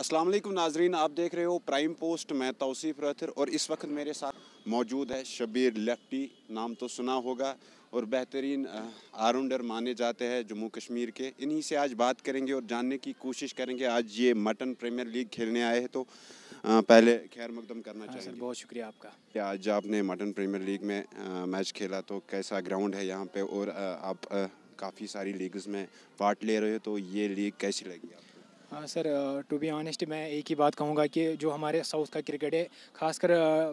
अस्सलाम वालेकुम नाजरीन आप देख रहे हो प्राइम पोस्ट मैं तौसीफ रथर और इस वक्त मेरे साथ मौजूद है शबीर लेफ्टी नाम तो सुना होगा और बेहतरीन आरउंडर माने जाते हैं जम्मू कश्मीर के इन्हीं से आज बात करेंगे और जानने की कोशिश करेंगे आज ये मटन प्रीमियर लीग खेलने आए हैं तो पहले खैर मकदम करना हाँ चाहिए बहुत शुक्रिया आपका आज आपने मटन प्रीमियर लीग में मैच खेला तो कैसा ग्राउंड है यहाँ पर और आप काफ़ी सारी लीग्स में पार्ट ले रहे हो तो ये लीग कैसी लगी आप हाँ, सर टू बी ऑनेस्ट मैं एक ही बात कहूँगा कि जो हमारे साउथ का क्रिकेट है खासकर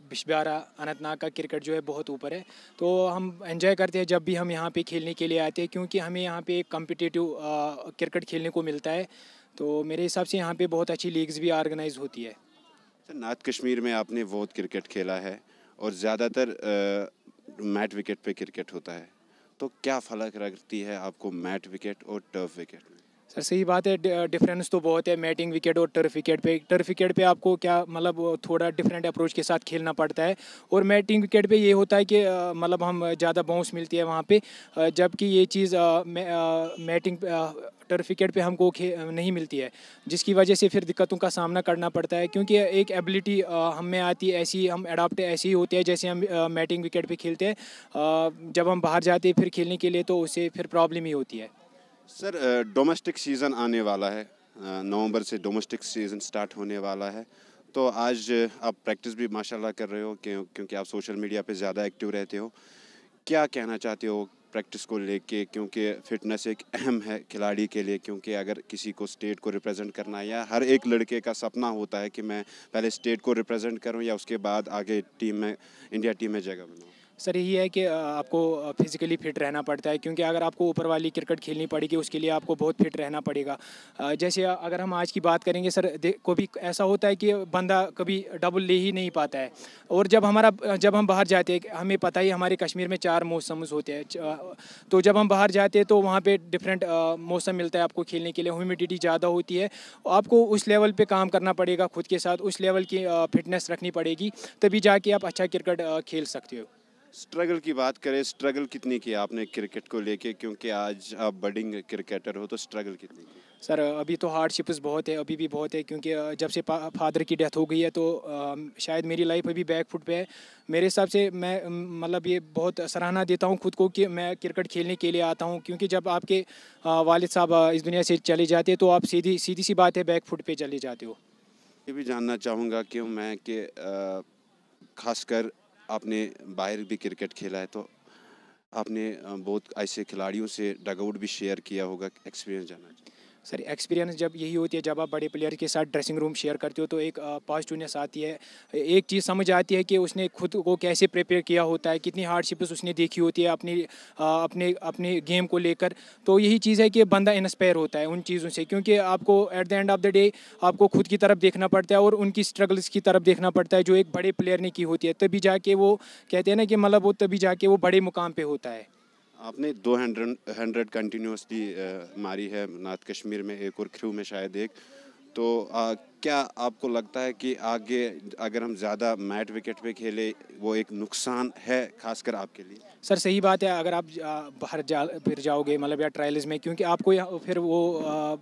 बिशबारा अनंतनाग का क्रिकेट जो है बहुत ऊपर है तो हम एंजॉय करते हैं जब भी हम यहाँ पे खेलने के लिए आते हैं क्योंकि हमें यहाँ पे कम्पिटिटिव क्रिकेट खेलने को मिलता है तो मेरे हिसाब से यहाँ पे बहुत अच्छी लीग्स भी ऑर्गेनाइज होती है सर नाथ कश्मीर में आपने बहुत क्रिकेट खेला है और ज़्यादातर मैट विकेट पर क्रिकेट होता है तो क्या फलक रखती है आपको मैट विकेट और टर्फ विकेट में सर सही बात है डिफरेंस तो बहुत है मैटिंग विकेट और टर्फ विकेट पे टर्फ विकेट पे आपको क्या मतलब थोड़ा डिफरेंट अप्रोच के साथ खेलना पड़ता है और मैटिंग विकेट पे ये होता है कि मतलब हम ज़्यादा बाउंस मिलती है वहाँ पे जबकि ये चीज़ मैटिंग टर्फ विकेट पे हमको नहीं मिलती है जिसकी वजह से फिर दिक्कतों का सामना करना पड़ता है क्योंकि एक एबिलिटी हम में आती है ऐसी हम अडाप्ट ऐसे ही होते हैं जैसे हम मैटिंग विकेट पे खेलते हैं जब हम बाहर जाते हैं फिर खेलने के लिए तो उसे फिर प्रॉब्लम ही होती है सर डोमेस्टिक सीज़न आने वाला है नवंबर से डोमेस्टिक सीज़न स्टार्ट होने वाला है तो आज आप प्रैक्टिस भी माशाल्लाह कर रहे हो क्योंकि आप सोशल मीडिया पे ज़्यादा एक्टिव रहते हो क्या कहना चाहते हो प्रैक्टिस को लेके क्योंकि फिटनेस एक अहम है खिलाड़ी के लिए क्योंकि अगर किसी को स्टेट को रिप्रेजेंट करना है या हर एक लड़के का सपना होता है कि मैं पहले स्टेट को रिप्रेजेंट करूं या उसके बाद आगे टीम में इंडिया टीम में जगह बनाऊँ सर यही है कि आपको फिज़िकली फिट रहना पड़ता है क्योंकि अगर आपको ऊपर वाली क्रिकेट खेलनी पड़ेगी उसके लिए आपको बहुत फिट रहना पड़ेगा जैसे अगर हम आज की बात करेंगे सर कभी ऐसा होता है कि बंदा कभी डबल ले ही नहीं पाता है और जब हमारा जब हम बाहर जाते हैं हमें पता ही हमारे कश्मीर में चार मौसम होते हैं तो जब हम बाहर जाते हैं तो वहाँ पर डिफरेंट मौसम मिलता है आपको खेलने के लिए ह्यूमिडिटी ज़्यादा होती है आपको उस लेवल पर काम करना पड़ेगा खुद के साथ उस लेवल की फिटनेस रखनी पड़ेगी तभी जाके आप अच्छा क्रिकेट खेल सकते हो स्ट्रगल की बात करें स्ट्रगल कितनी की आपने क्रिकेट को लेके क्योंकि आज आप बडिंग क्रिकेटर हो तो स्ट्रगल कितनी की सर अभी तो हार्डशिप्स बहुत है अभी भी बहुत है क्योंकि जब से फादर की डेथ हो गई है तो शायद मेरी लाइफ अभी बैक फुट पे है मेरे हिसाब से मैं मतलब ये बहुत सराहना देता हूँ खुद को कि मैं क्रिकेट खेलने के लिए आता हूँ क्योंकि जब आपके वालिद साहब इस दुनिया से चले जाते हैं तो आप सीधी सीधी सी बात है बैक फुट पर चले जाते हो ये भी जानना चाहूँगा क्यों मैं कि खासकर आपने बाहर भी क्रिकेट खेला है तो आपने बहुत ऐसे खिलाड़ियों से डगआउट भी शेयर किया होगा एक्सपीरियंस जाना चाहिए सर एक्सपीरियंस जब यही होती है जब आप बड़े प्लेयर के साथ ड्रेसिंग रूम शेयर करते हो तो एक पॉजिटिवनेस आती है एक चीज़ समझ आती है कि उसने खुद को कैसे प्रिपेयर किया होता है कितनी हार्डशिप्स उसने देखी होती है अपनी अपने अपने गेम को लेकर तो यही चीज़ है कि बंदा इंस्पायर होता है उन चीज़ों से क्योंकि आपको at the end of the day आपको खुद की तरफ देखना पड़ता है और उनकी स्ट्रगल्स की तरफ देखना पड़ता है जो एक बड़े प्लेयर ने की होती है तभी जाके वो कहते हैं ना कि मतलब वो तभी जाके वो बड़े मुकाम पर होता है आपने दो हंड्रेड हंड्रेड कंटिन्यूसली मारी है नॉर्थ कश्मीर में एक और क्रू में शायद एक तो क्या आपको लगता है कि आगे अगर हम ज़्यादा मैट विकेट पे खेले वो एक नुकसान है खासकर आपके लिए सर सही बात है अगर आप बाहर जा फिर जाओगे मतलब या ट्रायल्स में क्योंकि आपको फिर वो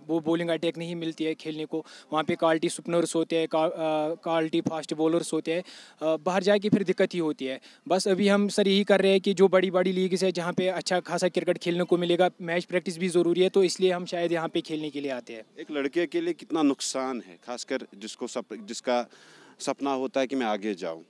वो बॉलिंग अटैक नहीं मिलती है खेलने को वहाँ पे क्वालिटी स्पिनर्स होते हैं क्वालिटी फास्ट बॉलर्स होते हैं बाहर जाके फिर दिक्कत ही होती है बस अभी हम सर यही कर रहे हैं कि जो बड़ी बड़ी लीग्स है जहाँ पर अच्छा खासा क्रिकेट खेलने को मिलेगा मैच प्रैक्टिस भी ज़रूरी है तो इसलिए हम शायद यहाँ पर खेलने के लिए आते हैं एक लड़के के लिए कितना नुकसान है खास कर जिसको सप जिसका सपना होता है कि मैं आगे जाऊँ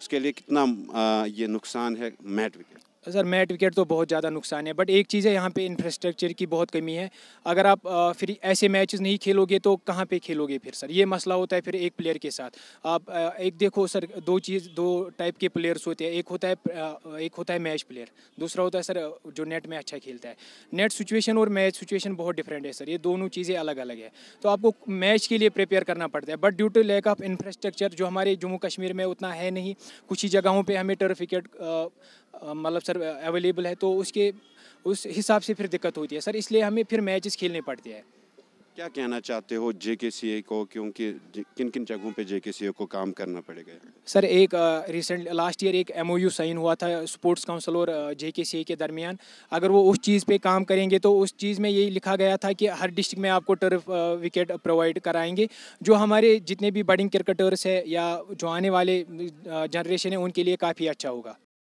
उसके लिए कितना आ, ये नुकसान है mat wicket sir mat wicket तो बहुत ज़्यादा नुकसान है बट एक चीज़ है यहाँ पे इंफ्रास्ट्रक्चर की बहुत कमी है अगर आप फिर ऐसे मैचेस नहीं खेलोगे तो कहाँ पे खेलोगे फिर सर ये मसला होता है फिर एक प्लेयर के साथ आप एक देखो सर दो चीज़ दो टाइप के प्लेयर्स होते हैं एक होता है एक होता है मैच प्लेयर दूसरा होता है सर जो नेट में अच्छा खेलता है नेट सिचुएशन और मैच सिचुएशन बहुत डिफरेंट है सर ये दोनों चीज़ें अलग अलग है तो आपको मैच के लिए प्रिपेयर करना पड़ता है but due to lack of infrastructure जो हमारे जम्मू कश्मीर में उतना है नहीं कुछ ही जगहों पर हमें टर्फ विकेट मतलब सर अवेलेबल है तो उसके उस हिसाब से फिर दिक्कत होती है सर इसलिए हमें फिर मैचेस खेलने पड़ते हैं क्या कहना चाहते हो जे के सी ए को क्योंकि किन किन जगहों पे जे के सी ए को काम करना पड़ेगा सर एक रिसेंट लास्ट ईयर एक एम ओ यू साइन हुआ था स्पोर्ट्स काउंसिल और जे के सी ए के दरमियान अगर वो उस चीज़ पे काम करेंगे तो उस चीज़ में यही लिखा गया था कि हर डिस्ट्रिक्ट में आपको टर्फ विकेट प्रोवाइड कराएंगे जो हमारे जितने भी बडिंग क्रिकेटर्स है या जो आने वाले जनरेशन है उनके लिए काफ़ी अच्छा होगा